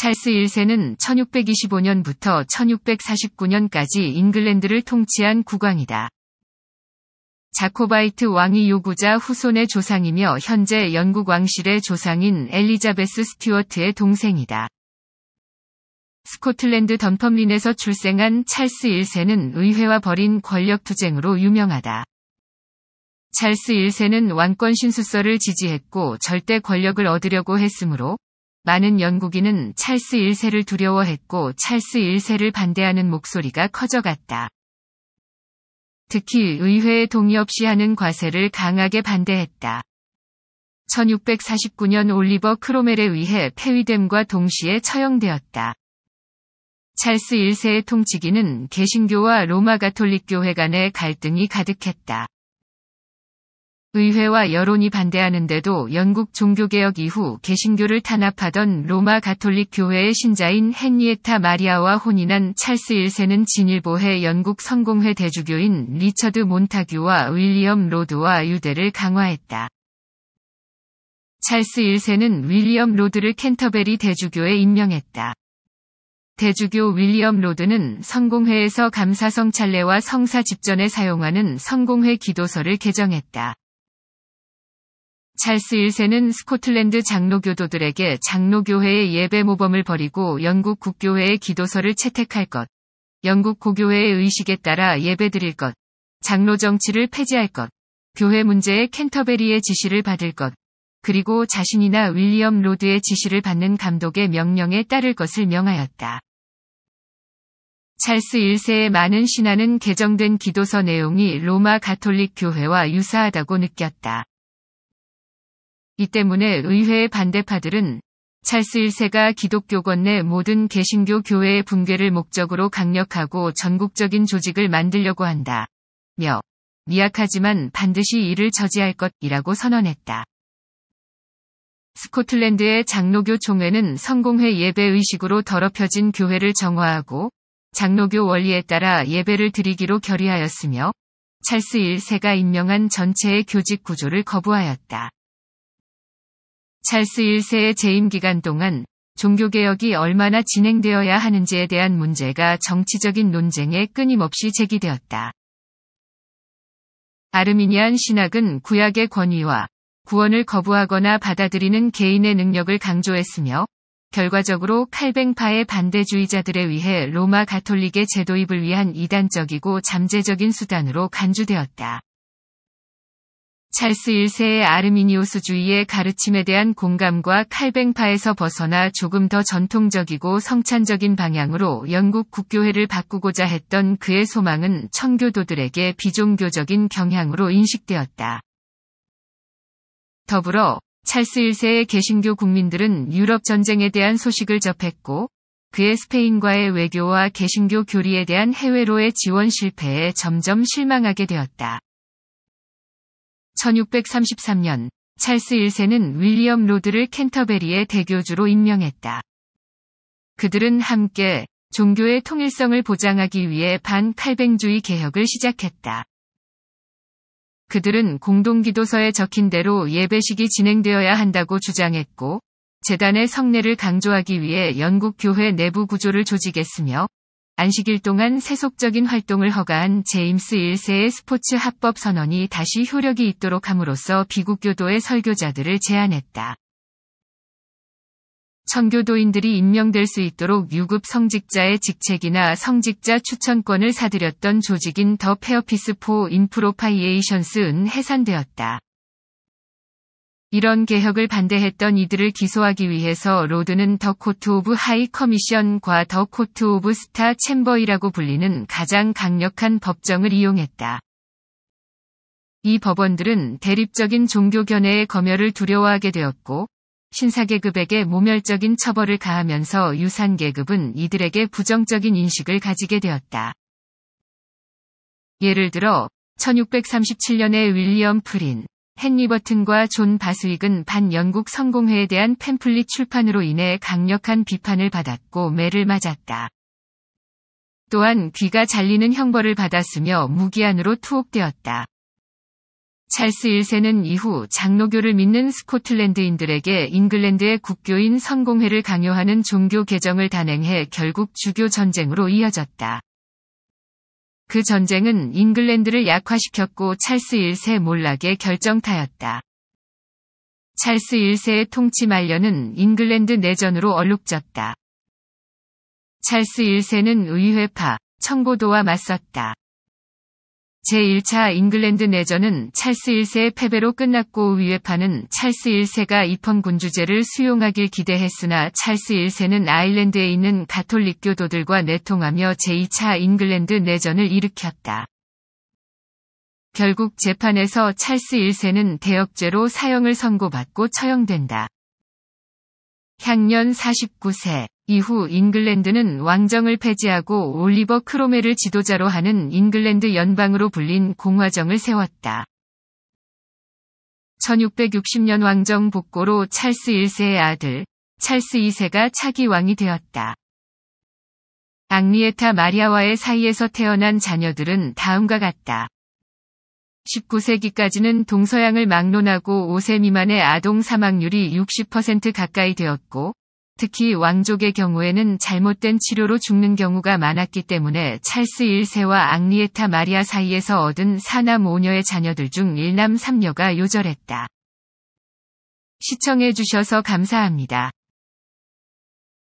찰스 1세는 1625년부터 1649년까지 잉글랜드를 통치한 국왕이다. 자코바이트 왕이 요구자 후손의 조상이며 현재 영국 왕실의 조상인 엘리자베스 스튜어트의 동생이다. 스코틀랜드 덤펌린에서 출생한 찰스 1세는 의회와 벌인 권력투쟁으로 유명하다. 찰스 1세는 왕권 신수설을 지지했고 절대 권력을 얻으려고 했으므로 많은 영국인은 찰스 1세를 두려워했고 찰스 1세를 반대하는 목소리가 커져갔다. 특히 의회의 동의 없이 하는 과세를 강하게 반대했다. 1649년 올리버 크로멜에 의해 폐위됨과 동시에 처형되었다. 찰스 1세의 통치기는 개신교와 로마 가톨릭 교회 간의 갈등이 가득했다. 의회와 여론이 반대하는데도 영국 종교개혁 이후 개신교를 탄압하던 로마 가톨릭 교회의 신자인 헨리에타 마리아와 혼인한 찰스 1세는 진일보해 영국 성공회 대주교인 리처드 몬타규와 윌리엄 로드와 유대를 강화했다. 찰스 1세는 윌리엄 로드를 켄터베리 대주교에 임명했다. 대주교 윌리엄 로드는 성공회에서 감사성 찰례와 성사 집전에 사용하는 성공회 기도서를 개정했다. 찰스 1세는 스코틀랜드 장로교도들에게 장로교회의 예배 모범을 버리고 영국 국교회의 기도서를 채택할 것, 영국 고교회의 의식에 따라 예배 드릴 것, 장로 정치를 폐지할 것, 교회 문제에 캔터베리의 지시를 받을 것, 그리고 자신이나 윌리엄 로드의 지시를 받는 감독의 명령에 따를 것을 명하였다. 찰스 1세의 많은 신하는 개정된 기도서 내용이 로마 가톨릭 교회와 유사하다고 느꼈다. 이 때문에 의회의 반대파들은 찰스 1세가 기독교권 내 모든 개신교 교회의 붕괴를 목적으로 강력하고 전국적인 조직을 만들려고 한다. 며, 미약하지만 반드시 이를 저지할 것이라고 선언했다. 스코틀랜드의 장로교 총회는 성공회 예배 의식으로 더럽혀진 교회를 정화하고 장로교 원리에 따라 예배를 드리기로 결의하였으며 찰스 1세가 임명한 전체의 교직 구조를 거부하였다. 찰스 1세의 재임 기간 동안 종교개혁이 얼마나 진행되어야 하는지에 대한 문제가 정치적인 논쟁에 끊임없이 제기되었다. 아르미니안 신학은 구약의 권위와 구원을 거부하거나 받아들이는 개인의 능력을 강조했으며 결과적으로 칼뱅파의 반대주의자들에 의해 로마 가톨릭의 제도입을 위한 이단적이고 잠재적인 수단으로 간주되었다. 찰스 1세의 아르미니오스주의의 가르침에 대한 공감과 칼뱅파에서 벗어나 조금 더 전통적이고 성찬적인 방향으로 영국 국교회를 바꾸고자 했던 그의 소망은 청교도들에게 비종교적인 경향으로 인식되었다. 더불어 찰스 1세의 개신교 국민들은 유럽 전쟁에 대한 소식을 접했고 그의 스페인과의 외교와 개신교 교리에 대한 해외로의 지원 실패에 점점 실망하게 되었다. 1633년 찰스 1세는 윌리엄 로드를 캔터베리의 대교주로 임명했다. 그들은 함께 종교의 통일성을 보장하기 위해 반칼뱅주의 개혁을 시작했다. 그들은 공동기도서에 적힌 대로 예배식이 진행되어야 한다고 주장했고, 재단의 성례를 강조하기 위해 영국 교회 내부 구조를 조직했으며, 안식일 동안 세속적인 활동을 허가한 제임스 1세의 스포츠 합법 선언이 다시 효력이 있도록 함으로써 비국교도의 설교자들을 제안했다 청교도인들이 임명될 수 있도록 유급 성직자의 직책이나 성직자 추천권을 사들였던 조직인 더 페어피스 포인프로파이에이션스는 해산되었다. 이런 개혁을 반대했던 이들을 기소하기 위해서 로드는 더 코트 오브 하이 커미션과 더 코트 오브 스타 챔버이라고 불리는 가장 강력한 법정을 이용했다. 이 법원들은 대립적인 종교 견해의 검열을 두려워하게 되었고 신사계급에게 모멸적인 처벌을 가하면서 유산계급은 이들에게 부정적인 인식을 가지게 되었다. 예를 들어 1637년에 윌리엄 프린, 헨리 버튼과 존 바스윅은 반영국 성공회에 대한 팸플릿 출판으로 인해 강력한 비판을 받았고 매를 맞았다. 또한 귀가 잘리는 형벌을 받았으며 무기한으로 투옥되었다. 찰스 1세는 이후 장로교를 믿는 스코틀랜드인들에게 잉글랜드의 국교인 성공회를 강요하는 종교 개정을 단행해 결국 주교 전쟁으로 이어졌다. 그 전쟁은 잉글랜드를 약화시켰고 찰스 1세 몰락의 결정타였다. 찰스 1세의 통치 말년은 잉글랜드 내전으로 얼룩졌다. 찰스 1세는 의회파, 청고도와 맞섰다. 제1차 잉글랜드 내전은 찰스 1세의 패배로 끝났고 위에파는 찰스 1세가 입헌군주제를 수용하길 기대했으나 찰스 1세는 아일랜드에 있는 가톨릭교도들과 내통하며 제2차 잉글랜드 내전을 일으켰다. 결국 재판에서 찰스 1세는 대역죄로 사형을 선고받고 처형된다. 향년 49세 이후 잉글랜드는 왕정을 폐지하고 올리버 크로멜을 지도자로 하는 잉글랜드 연방으로 불린 공화정을 세웠다. 1660년 왕정 복고로 찰스 1세의 아들 찰스 2세가 차기 왕이 되었다. 앙리에타 마리아와의 사이에서 태어난 자녀들은 다음과 같다. 19세기까지는 동서양을 막론하고 5세 미만의 아동 사망률이 60% 가까이 되었고 특히 왕족의 경우에는 잘못된 치료로 죽는 경우가 많았기 때문에 찰스 1세와 앙리에타 마리아 사이에서 얻은 사남 5녀의 자녀들 중 1남 3녀가 요절했다. 시청해주셔서 감사합니다.